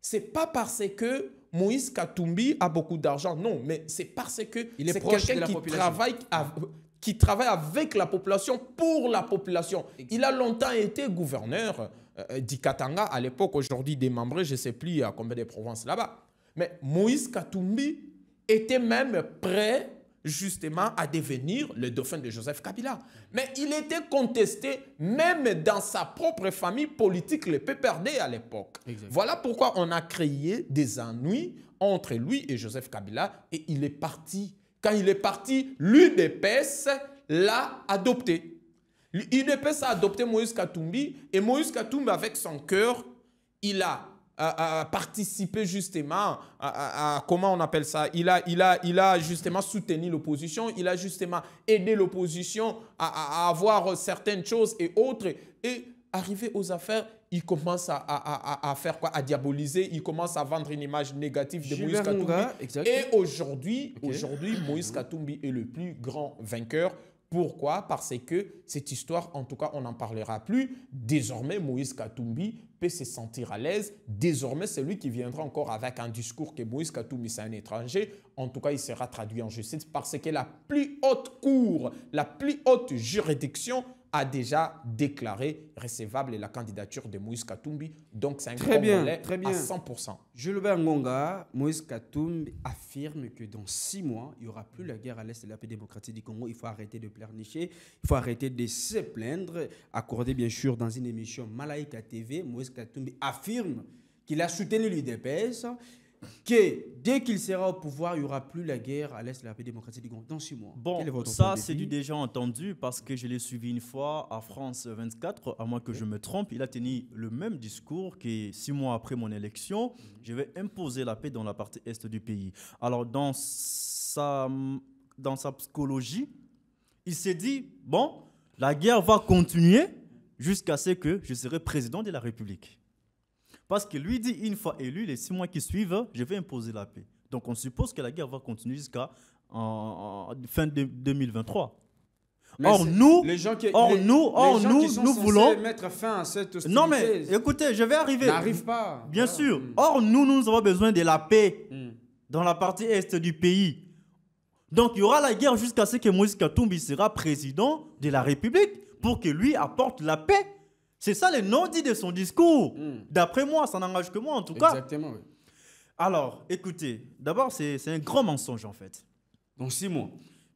C'est pas parce que Moïse Katumbi a beaucoup d'argent, non, mais c'est parce que c'est quelqu'un qui population. travaille, qui travaille avec la population, pour la population. Il a longtemps été gouverneur euh, d'Ikatanga, à l'époque, aujourd'hui démembré, je ne sais plus à combien de provinces là-bas. Mais Moïse Katumbi était même prêt justement à devenir le dauphin de Joseph Kabila. Mais il était contesté même dans sa propre famille politique, le PPRD à l'époque. Voilà pourquoi on a créé des ennuis entre lui et Joseph Kabila et il est parti quand il est parti, l'UDPS l'a adopté. L'UDPS a adopté Moïse Katumbi et Moïse Katumbi, avec son cœur, il a participé justement à, comment on appelle ça il a, il a, il a justement soutenu l'opposition, il a justement aidé l'opposition à, avoir certaines choses et autres et arriver aux affaires il commence à, à, à, faire quoi À diaboliser, il commence à vendre une image négative de Moïse Katumbi. et aujourd'hui, aujourd'hui, Moïse Katumbi est le plus grand vainqueur. Pourquoi Parce que cette histoire, en tout cas, on n'en parlera plus. Désormais, Moïse Katumbi peut se sentir à l'aise. Désormais, c'est lui qui viendra encore avec un discours que Moïse Katumbi, c'est un étranger, en tout cas, il sera traduit en justice parce que la plus haute cour, la plus haute juridiction a déjà déclaré recevable la candidature de Moïse Katumbi. Donc, c'est un très très à 100%. Jules Ngonga, Moïse Katumbi affirme que dans six mois, il n'y aura plus la guerre à l'Est de la paix démocratique du Congo. Il faut arrêter de pleurnicher, il faut arrêter de se plaindre. Accordé, bien sûr, dans une émission Malaika TV, Moïse Katumbi affirme qu'il a soutenu l'UDPS que dès qu'il sera au pouvoir, il n'y aura plus la guerre à l'Est de la paix démocratique du Congo dans six mois. Bon, ça, c'est du déjà entendu parce que je l'ai suivi une fois à France 24, à moins que je me trompe. Il a tenu le même discours que six mois après mon élection, mhm. je vais imposer la paix dans la partie Est du pays. Alors, dans sa, dans sa psychologie, il s'est dit, bon, la guerre va continuer jusqu'à ce que je serai président de la République. Parce que lui dit, une fois élu, les six mois qui suivent, je vais imposer la paix. Donc on suppose que la guerre va continuer jusqu'à en, fin de 2023. or nous, or nous, or nous, nous voulons mettre fin à cette Non mais écoutez, je vais arriver. N'arrive pas. Bien ah. sûr. Or nous, nous avons besoin de la paix hmm. dans la partie est du pays. Donc il y aura la guerre jusqu'à ce que Moïse Katumbi sera président de la République pour que lui apporte la paix c'est ça le non-dit de son discours. Hmm. D'après moi, ça n'engage que moi en tout cas. Exactement. Oui. Alors, écoutez, d'abord, c'est un grand mensonge en fait. Donc, six mois.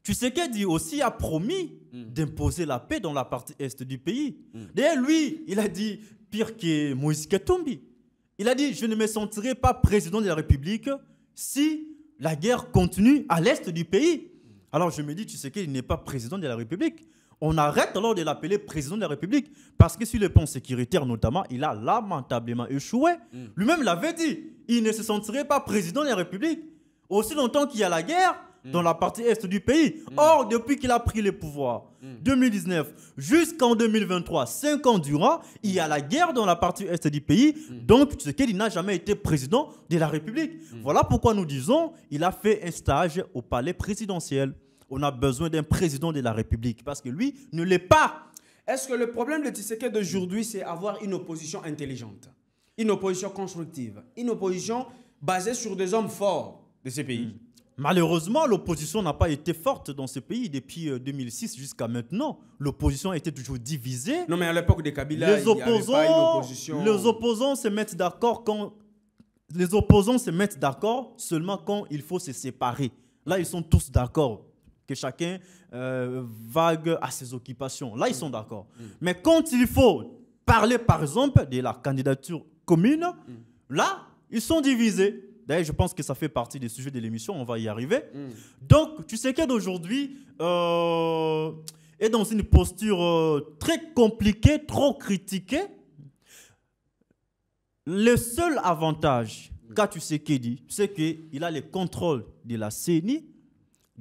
dit aussi a promis hmm. d'imposer la paix dans la partie est du pays. Hmm. D'ailleurs, lui, il a dit pire que Moïse Katumbi. Il a dit Je ne me sentirai pas président de la République si la guerre continue à l'est du pays. Alors je me dis, tu sais qu'il n'est pas président de la République on arrête alors de l'appeler président de la République. Parce que sur le plan sécuritaire, notamment, il a lamentablement échoué. Hmm. Lui-même l'avait dit, il ne se sentirait pas président de la République. Aussi longtemps qu'il y a la guerre hmm. dans la partie est du pays. Hmm. Or, depuis qu'il a pris le pouvoir, 2019 jusqu'en 2023, 5 ans durant, il y a la guerre dans la partie est du pays. Donc, ce qu'il n'a jamais été président de la République. Voilà pourquoi nous disons, il a fait un stage au palais présidentiel on a besoin d'un président de la République parce que lui ne l'est pas. Est-ce que le problème de Tshisekedi d'aujourd'hui, c'est avoir une opposition intelligente, une opposition constructive, une opposition basée sur des hommes forts de ces pays hmm. Malheureusement, l'opposition n'a pas été forte dans ce pays depuis 2006 euh, jusqu'à maintenant. L'opposition a été toujours divisée. Non, mais à l'époque de Kabila, les opposants, avait pas une opposition. se mettent d'accord quand les opposants se mettent d'accord seulement quand il faut se séparer. Là, ils sont tous d'accord chacun euh, vague à ses occupations. Là, ils sont mm. d'accord. Mm. Mais quand il faut parler, par exemple, de la candidature commune, mm. là, ils sont divisés. D'ailleurs, je pense que ça fait partie des sujets de l'émission, on va y arriver. Donc, tu sais d'aujourd'hui euh, est dans une posture euh, très compliquée, trop critiquée. Le seul avantage qu'a dit, c'est qu'il a le contrôle de la CENI,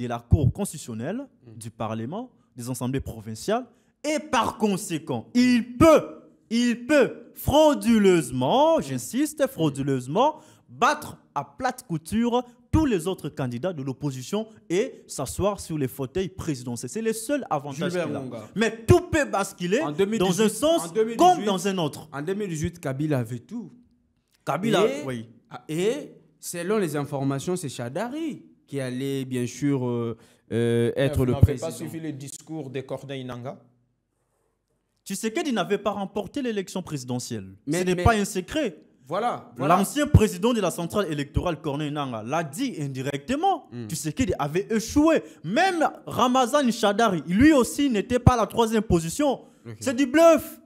la Cour constitutionnelle, du Parlement, des assemblées provinciales, et par conséquent, il peut, il peut frauduleusement, j'insiste, frauduleusement, battre à plate couture tous les autres candidats de l'opposition et s'asseoir sur les fauteuils présidentiels. C'est le seul avantage Mais tout peut basculer dans un sens comme dans un autre. En 2018, Kabila avait tout. Kabila, oui. Et selon les informations, c'est Chadari qui allait bien sûr euh, euh, euh, être le président. Vous n'avez pas suivi le discours de Corneille Nanga qu'il n'avait pas remporté l'élection présidentielle. Ce n'est pas un secret. Voilà. L'ancien président de la centrale électorale, Corneille Nanga, l'a dit indirectement. Hmm. Tu sais qu'il avait échoué. Même Ramazan Chadari, lui aussi, n'était pas à la troisième position. C'est du bluff.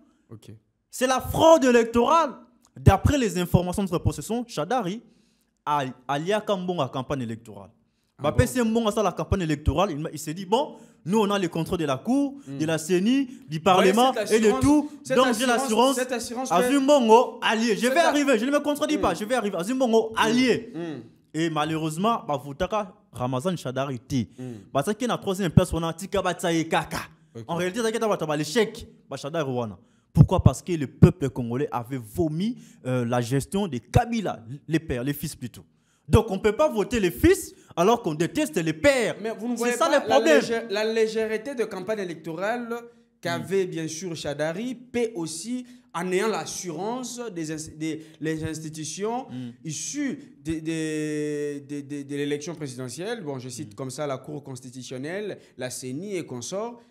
C'est la fraude électorale. D'après les informations de sa possession, Chadari a, lié à campagne électorale. Mbappé c'est bon ça la campagne électorale, il, s'est dit bon, nous on a les contrôles de la cour, hmm. de la CENI, du parlement et de tout. Donc j'ai l'assurance Azumongo allié, je vais arriver, je ne me contredis pas, hmm. je vais arriver Azumongo hmm. allié. Et malheureusement, bah que Ramazan Chadar ti. Parce bah, qu'il na troisième place on a tika de kaka. En réalité, t'inquiète pas, bah, l'échec, bah Chadari Pourquoi Parce que le peuple congolais avait vomi euh, la gestion de Kabila, les pères, les fils plutôt. Donc on ne peut pas voter les fils alors qu'on déteste les pères. Mais vous ne ça La, légèreté de campagne électorale qu'avait hmm. bien sûr Chadari paie aussi en ayant l'assurance des, les institutions hmm. issues de, l'élection présidentielle. Bon, je cite hmm. comme ça la Cour constitutionnelle, la CENI et consorts.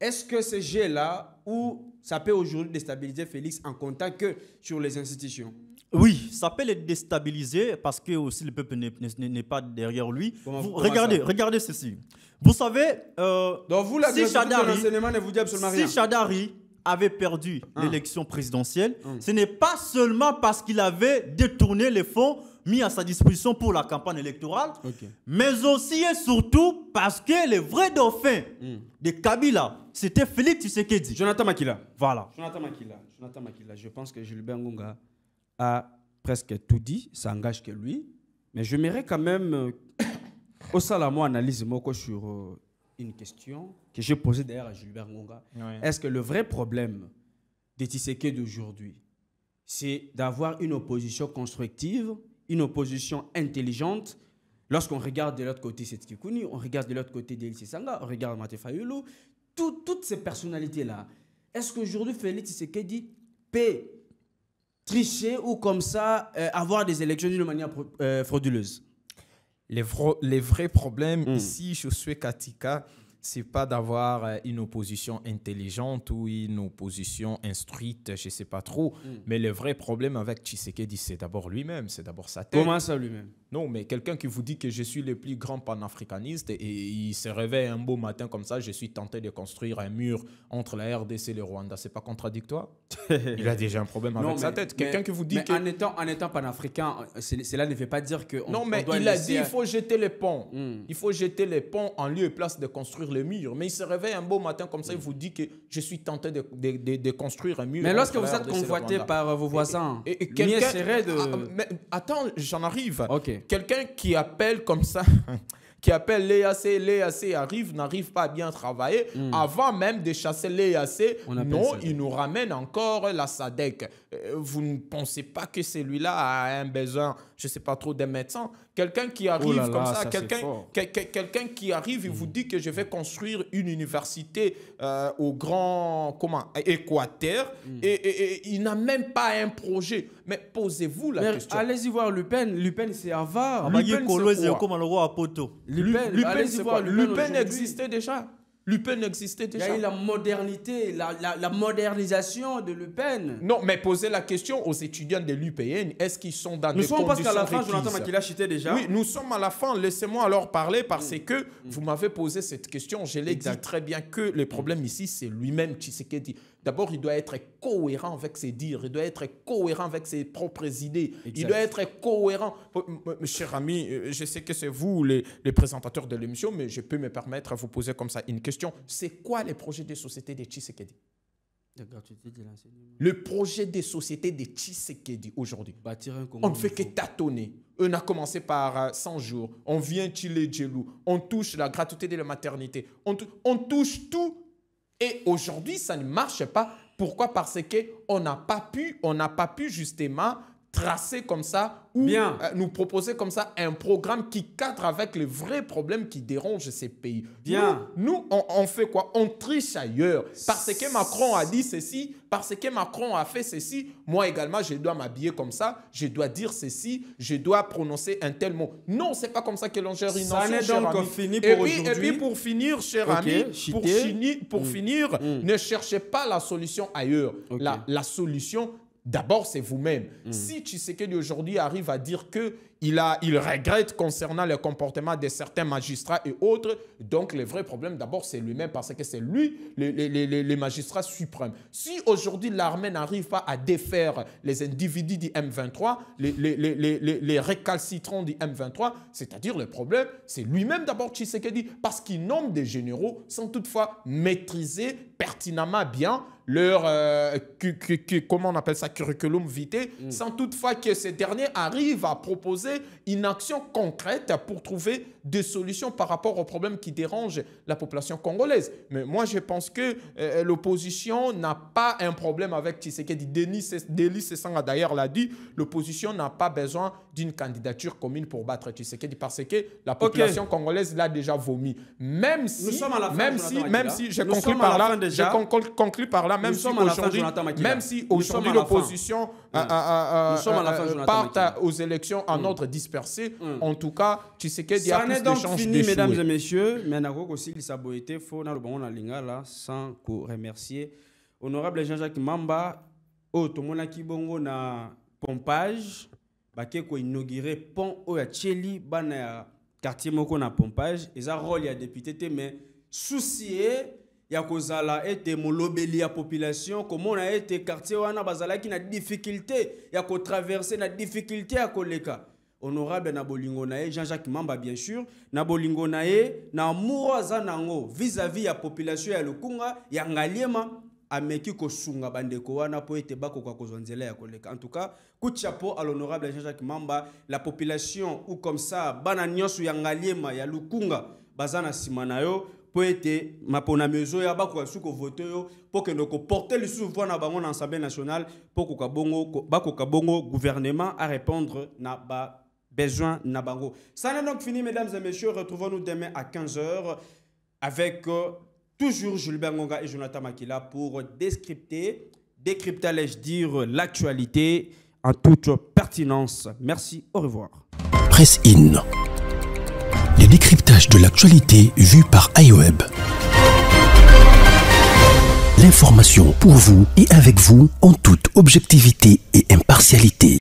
Est-ce que ces jets-là, où ça peut aujourd'hui déstabiliser Félix en contact que sur les institutions oui, ça peut les déstabiliser parce que aussi le peuple n'est pas derrière lui. regardez, regardez ceci. Vous savez, euh, si Chadari, avait perdu hein. l'élection présidentielle, hein. ce n'est pas seulement parce qu'il avait détourné les fonds mis à sa disposition pour la campagne électorale, mais aussi et surtout parce que le vrai dauphin hein. de Kabila, c'était Félix Tshisekedi. Jonathan Makila. Voilà. Jonathan Makila. Jonathan Makila. Je pense que Gilbert Gunga a presque tout dit, s'engage que lui. Mais je m'irai quand même, euh, au Salamo analyse Moko sur euh, une question que j'ai posée d'ailleurs à Gilbert Ngonga. Est-ce que le vrai problème des Tisséke d'aujourd'hui, c'est d'avoir une opposition constructive, une opposition intelligente Lorsqu'on regarde de l'autre côté Setskikouni, on regarde de l'autre côté Delcy Sanga, on regarde Matefayulu, toutes ces personnalités-là. Est-ce qu'aujourd'hui, Félix dit paix tricher ou comme ça euh, avoir des élections d'une manière euh, frauduleuse les, les, vrais problèmes hmm. ici, je suis Katika, c'est pas d'avoir euh, une opposition intelligente ou une opposition instruite, je sais pas trop. Hmm. Mais le vrai problème avec Tshisekedi, c'est d'abord lui-même, c'est d'abord sa tête. Comment ça lui-même non, mais quelqu'un qui vous dit que je suis le plus grand panafricaniste et il se réveille un beau matin comme ça, je suis tenté de construire un mur entre la RDC et le Rwanda, c'est pas contradictoire Il a déjà un problème avec sa tête. Quelqu'un qui vous dit que... en étant en étant panafricain, cela ne veut pas dire que non mais il a dit qu'il faut jeter les ponts, hmm. il faut jeter les ponts en lieu et place de construire le mur. Mais il se réveille un beau matin comme ça, il hmm. vous dit que je suis tenté de, de, construire un mur. Mais lorsque vous êtes convoité par vos voisins, et, quelqu'un serait ah, de. Ah, attends, j'en arrive. Ok. Quelqu'un qui appelle comme ça, qui appelle l'EAC, l'EAC arrive, n'arrive pas à bien travailler, hmm. avant même de chasser l'EAC, non, il nous ramène encore la SADEC. Euh, vous ne pensez pas que celui-là a un besoin je sais pas trop, des médecins. Quelqu'un qui oh arrive comme ça, quelqu'un quelqu'un qui arrive et vous mm. dit que je vais construire une université euh, au grand comment, Équateur mm. et, il n'a même pas un projet. Mais posez-vous la question. Allez-y voir Lupin. Lupin, c'est avare. Lupin, c'est quoi Lupen, existait déjà. Lupin existait déjà. Il y a eu la modernité, la, modernisation de Lupin. Non, mais posez la question aux étudiants de l'UPN, est-ce qu'ils sont dans des conditions Nous sommes parce qu'à la fin, Jonathan a déjà. Oui, nous sommes à la fin. Laissez-moi alors parler parce mm. que vous m'avez posé cette question. Je l'ai dit très bien que le problème mm. ici, c'est lui-même Tshisekedi. D'abord, il doit être cohérent avec ses dires, il doit être cohérent avec ses propres idées, il doit être cohérent. Cher ami, euh, je sais que c'est vous les, présentateurs de l'émission, mais je peux me permettre de vous poser comme ça une question. C'est quoi le projet des sociétés de Tshisekedi de de Le projet des sociétés de Tshisekedi aujourd'hui. On ne fait que tâtonner. On a commencé par 100 euh, jours. On vient tiler Djelou. On touche la gratuité de la maternité. on touche tout et aujourd'hui, ça ne marche pas. Pourquoi Parce qu'on n'a pas pu, on n'a pas pu justement tracer comme ça ou euh, nous proposer comme ça un programme qui cadre avec les vrais problèmes qui dérangent ces pays. Bien. Nous, on, fait quoi On triche ailleurs. Parce que Macron a dit ceci, parce que Macron a fait ceci, moi également, je dois m'habiller comme ça, je dois dire ceci, je dois prononcer un tel mot. Non, c'est pas comme ça que l'on gère une ça donc Fini pour et, puis, et puis pour finir, cher ami, pour, finir, mm. Mm. ne cherchez pas la solution ailleurs. La, la solution, D'abord, c'est vous-même. Mm. Si Tshisekedi aujourd'hui arrive à dire que il, regrette concernant le comportement de certains magistrats et autres, donc le vrai problème, d'abord, c'est lui-même parce que c'est lui, les le, les les magistrats suprêmes. Si aujourd'hui l'armée n'arrive pas à défaire les individus du M23, les, les, les, les récalcitrants du M23, c'est-à-dire le problème, c'est lui-même d'abord Tshisekedi parce qu'il nomme des généraux sans toutefois maîtriser pertinemment bien leur, euh, comment on appelle ça, curriculum vitae, mm. sans toutefois que ces derniers arrivent à proposer une action concrète pour trouver des solutions par rapport aux problèmes qui dérangent la population congolaise. Mais moi, je pense que euh, euh, l'opposition n'a pas un problème avec Tshisekedi. Denis, Denis Sessanga, d'ailleurs, l'a dit, l'opposition n'a pas besoin d'une candidature commune pour battre Tshisekedi parce que la population congolaise l'a déjà vomi. Même si, sommes la même si, même si, je conclue par là, je par là, même si aujourd'hui, même si aujourd'hui l'opposition euh, euh, euh, part aux élections en ordre dispersé, mm. en tout cas, tu sais y a plus de chances d'échouer. mesdames et messieurs, mais aussi il faut lingala sans remercier honorable Jean-Jacques Mamba oyo oh, tomonaki bongo na pompage ko koinaugure pont oyo atieli bana ya quartier moko na pompage eza rôle ya député mais susi ya kozala ete molobeli ya population komona ete quartier wana bazalaki na difficulté ya kotraverse na difficulté ya koleka honorable na bolingo jean-jacques mamba bien sûr na bolingo na ye na nango vis-à-vis ya population ya lukunga, ya ngaliema ameki kosunga bandeko wana poete ete bakoka kozwa ya koleka en tout cas coup de chapeau l'honorable jean-jacques mamba la population ou comme ça bana nyosu ya ngaliema ya lukunga, bazana simana yo été ma mapona mezo ya bakoka vote yo mpo kende koporte lisusu voix na bango na assemblée nationale mpo koka bongo bakoka bongo gouvernement à répondre na besoin na bango ça n'est donc fini mesdames et messieurs retrouvons-nous demain à 15h avec euh, toujours Jules Bengonga et Jonathan Makila pour décrypter, décrypter allais-je dire l'actualité en toute pertinence merci au revoir Presse In décryptage de l'actualité vue par iWeb. L'information pour vous et avec vous en toute objectivité et impartialité.